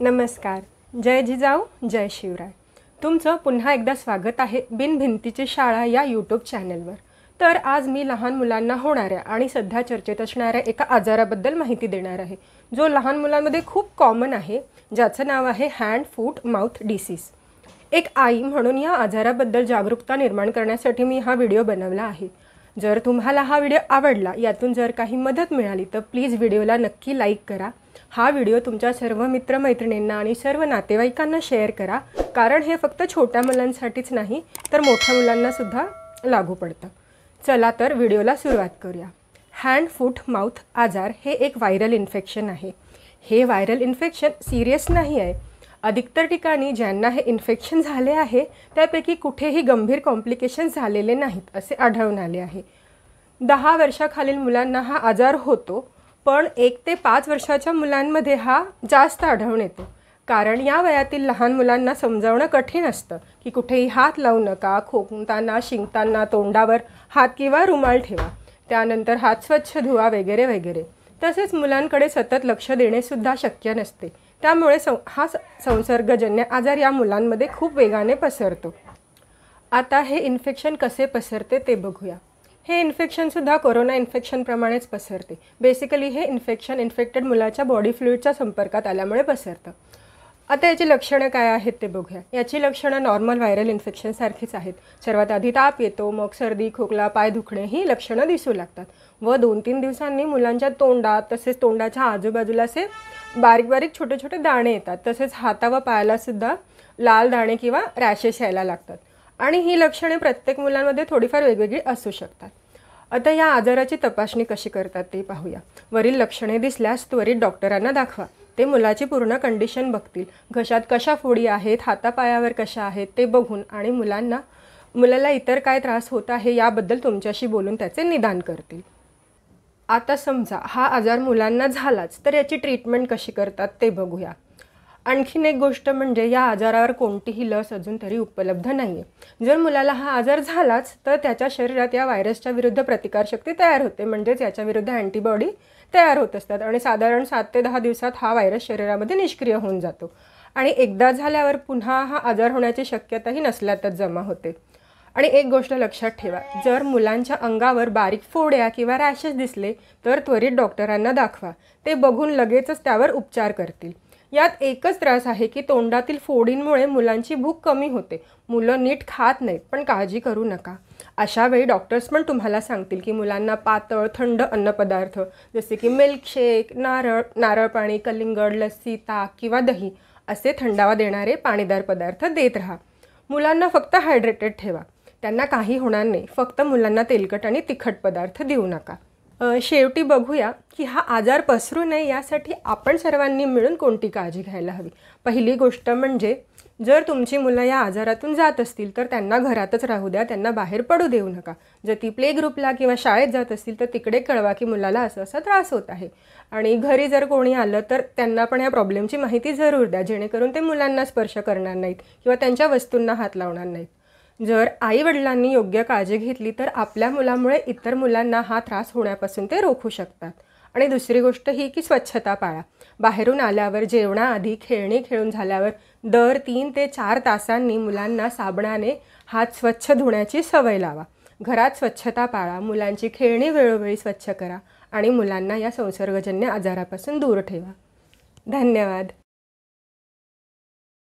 नमस्कार जय जिजाऊ जय शिवराय तुमचं पुन्हा एकदा स्वागत आहे बिनभिंतीची शाळा या यूट्यूब चॅनलवर तर आज मी लहान मुलांना होणाऱ्या आणि सध्या चर्चेत असणाऱ्या एका आजाराबद्दल माहिती देणार आहे जो लहान मुलांमध्ये खूप कॉमन आहे ज्याचं नाव आहे हँड फूट माउथ डिसीज एक आई म्हणून या आजाराबद्दल जागरूकता निर्माण करण्यासाठी मी हा व्हिडिओ बनवला आहे जर तुम्हाला हा व्हिडिओ आवडला यातून जर काही मदत मिळाली तर प्लीज व्हिडिओला नक्की लाईक करा हा व्हिडिओ तुमच्या सर्व मित्रमैत्रिणींना आणि सर्व नातेवाईकांना शेअर करा कारण हे फक्त छोट्या मुलांसाठीच नाही तर मोठ्या मुलांनासुद्धा लागू पडतं चला तर व्हिडिओला सुरुवात करूया हँड फूट माउथ आजार हे एक व्हायरल इन्फेक्शन आहे हे व्हायरल इन्फेक्शन सिरियस नाही आहे अधिकतर ठिकाणी ज्यांना हे इन्फेक्शन झाले आहे त्यापैकी कुठेही गंभीर कॉम्प्लिकेशन झालेले नाहीत असे आढळून आले आहे दहा वर्षाखालील मुलांना हा आजार होतो पण एक ते पाच वर्षाच्या मुलांमध्ये हा जास्त आढळून येतो कारण या वयातील लहान मुलांना समजावणं कठीण असतं की कुठेही हात लावू नका खोकताना शिंकताना तोंडावर हात किंवा रुमाल ठेवा त्यानंतर हात स्वच्छ धुवा वगैरे वगैरे तसेच मुलांकडे सतत लक्ष देणेसुद्धा शक्य नसते त्यामुळे सं हा संसर्गजन्य आजार या मुलांमध्ये खूप वेगाने पसरतो आता हे इन्फेक्शन कसे पसरते ते बघूया हे इन्फेक्शनसुद्धा कोरोना इन्फेक्शनप्रमाणेच पसरते बेसिकली हे इन्फेक्शन इन्फेक्टेड मुलाच्या बॉडी फ्लुईडच्या संपर्कात आल्यामुळे पसरतं आता याची लक्षणं काय आहेत ते बघूया याची लक्षणं नॉर्मल व्हायरल इन्फेक्शनसारखीच आहेत सर्वात आधी ताप येतो मग सर्दी खोकला पाय दुखणे ही लक्षणं दिसू लागतात व दोन तीन दिवसांनी मुलांच्या तोंडात तसेच तोंडाच्या आजूबाजूला असे बारीक बारीक छोटे छोटे दाणे येतात तसेच हाता व पायालासुद्धा लाल दाणे किंवा रॅशेस यायला लागतात आणि ही लक्षणे प्रत्येक मुलांमध्ये थोडीफार वेगवेगळी असू शकतात आता या आजाराची तपासणी कशी करतात ते पाहूया वरील लक्षणे दिसल्यास त्वरित डॉक्टरांना दाखवा ते मुलाची पूर्ण कंडिशन बघतील घशात कशा फोडी आहेत हातापायावर कशा आहेत ते बघून आणि मुलांना मुलाला इतर काय त्रास होत आहे याबद्दल तुमच्याशी बोलून त्याचे निदान करतील आता समजा हा आजार मुलांना झालाच तर याची ट्रीटमेंट कशी करतात ते बघूया आणखीन एक गोष्ट म्हणजे या आजारावर कोणतीही लस अजून तरी उपलब्ध नाही आहे जर मुलाला हा आजार झालाच तर त्याच्या शरीरात या व्हायरसच्या विरुद्ध प्रतिकारशक्ती तयार होते म्हणजेच याच्याविरुद्ध अँटीबॉडी तयार होत असतात आणि साधारण सात ते दहा दिवसात हा व्हायरस शरीरामध्ये निष्क्रिय होऊन जातो आणि एकदा झाल्यावर पुन्हा हा आजार होण्याची शक्यताही नसल्यातच जमा होते आणि एक गोष्ट लक्षात ठेवा जर मुलांच्या अंगावर बारीक फोड्या किंवा रॅशेस दिसले तर त्वरित डॉक्टरांना दाखवा ते बघून लगेचच त्यावर उपचार करतील यात एकच त्रास आहे की तोंडातील फोडींमुळे मुलांची भूक कमी होते मुलं नीट खात नाहीत पण काळजी करू नका अशा वेळी डॉक्टर्स पण तुम्हाला सांगतील की मुलांना पातळ थंड अन्नपदार्थ जसे की मिल्कशेक नारळ नारळ पाणी कलिंगड लस्सी ताक किंवा दही असे थंडावा देणारे पाणीदार पदार्थ देत राहा मुलांना फक्त हायड्रेटेड ठेवा त्यांना काही होणार नाही फक्त मुलांना तेलकट आणि तिखट पदार्थ देऊ नका शेवटी बघूया की हा आजार पसरू नये यासाठी आपण सर्वांनी मिळून कोणती काळजी घ्यायला हवी पहिली गोष्ट म्हणजे जर तुमची मुलं या आजारातून जात असतील तर त्यांना घरातच राहू द्या त्यांना बाहेर पडू देऊ नका जर ती प्ले ग्रुपला किंवा शाळेत जात असतील तर तिकडे कळवा की मुलाला असं असा त्रास होत आहे आणि घरी जर कोणी आलं तर त्यांना पण या प्रॉब्लेमची माहिती जरूर द्या जेणेकरून ते मुलांना स्पर्श करणार नाहीत किंवा त्यांच्या वस्तूंना हात लावणार नाहीत जर आईवडिलांनी योग्य काळजी घेतली तर आपल्या मुलामुळे इतर मुलांना हा त्रास होण्यापासून ते रोखू शकतात आणि दुसरी गोष्ट ही की स्वच्छता पाळा बाहेरून आल्यावर जेवणाआधी खेळणी खेळून झाल्यावर दर तीन ते चार तासांनी मुलांना साबणाने हात स्वच्छ धुण्याची सवय लावा घरात स्वच्छता पाळा मुलांची खेळणी वेळोवेळी स्वच्छ करा आणि मुलांना या संसर्गजन्य आजारापासून दूर ठेवा धन्यवाद